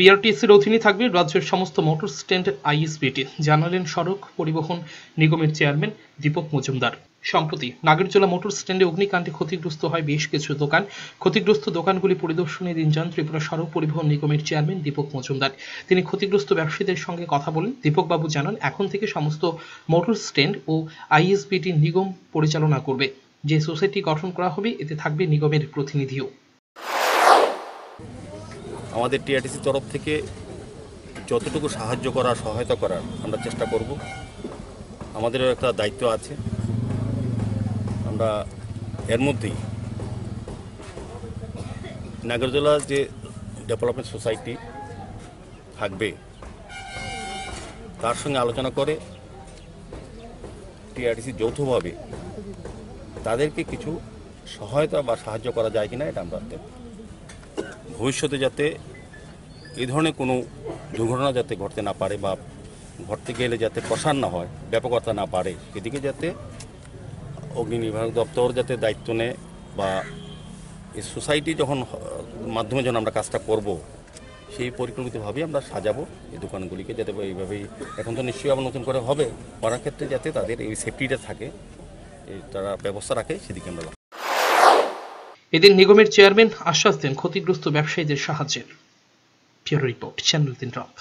ডিআরটিএসির অধীনে থাকবে রাজ্যের সমস্ত মোটর স্ট্যান্ড আইএসপিটি জানালেন সড়ক পরিবহন নিগমের চেয়ারম্যান দীপক মজুমদার সম্প্রতি নাগরজোলা মোটর স্ট্যান্ডে অগ্নিকাণ্ডে ক্ষতিগ্রস্ত হয় বেশ কিছু দোকান ক্ষতিগ্রস্ত দোকানগুলি পরিদর্শনে দিন যান ত্রিপুরা সড়ক পরিবহন নিগমের চেয়ারম্যান দীপক মজুমদার তিনি ক্ষতিগ্রস্ত ব্যবসায়ীদের সঙ্গে কথা বলেন দীপকবাবু জানান এখন থেকে সমস্ত মোটর স্ট্যান্ড ও আইএসবিটি নিগম পরিচালনা করবে যে সোসাইটি গঠন করা হবে এতে থাকবে নিগমের প্রতিনিধিও আমাদের টিআরটিসির তরফ থেকে যতটুকু সাহায্য করা সহায়তা করার আমরা চেষ্টা করব আমাদেরও একটা দায়িত্ব আছে আমরা এর মধ্যেই নাগরজলা যে ডেভেলপমেন্ট সোসাইটি থাকবে তার সঙ্গে আলোচনা করে টিআরটিসি যৌথভাবে তাদেরকে কিছু সহায়তা বা সাহায্য করা যায় কিনা এটা আমরা দেখব ভবিষ্যতে যাতে এই ধরনের কোনো দুর্ঘটনা যাতে ঘটতে না পারে বা ঘটতে গেলে যাতে প্রসার না হয় ব্যাপকতা না পারে এদিকে যাতে অগ্নি নির্বাহক দপ্তর যাতে দায়িত্ব নেয় বা এই সোসাইটি যখন মাধ্যমে যখন আমরা কাজটা করব সেই পরিকল্পিতভাবেই আমরা সাজাবো এই দোকানগুলিকে যাতে এইভাবেই এখন তো নিশ্চয়ই আবার নতুন করে হবে করার ক্ষেত্রে যাতে তাদের এই সেফটিটা থাকে তারা ব্যবস্থা রাখে সেদিকে আমরা এদিন নিগমের চেয়ারম্যান আশ্বাস দেন ক্ষতিগ্রস্ত ব্যবসায়ীদের সাহায্যের রিপোর্ট চ্যানেল তিন রাত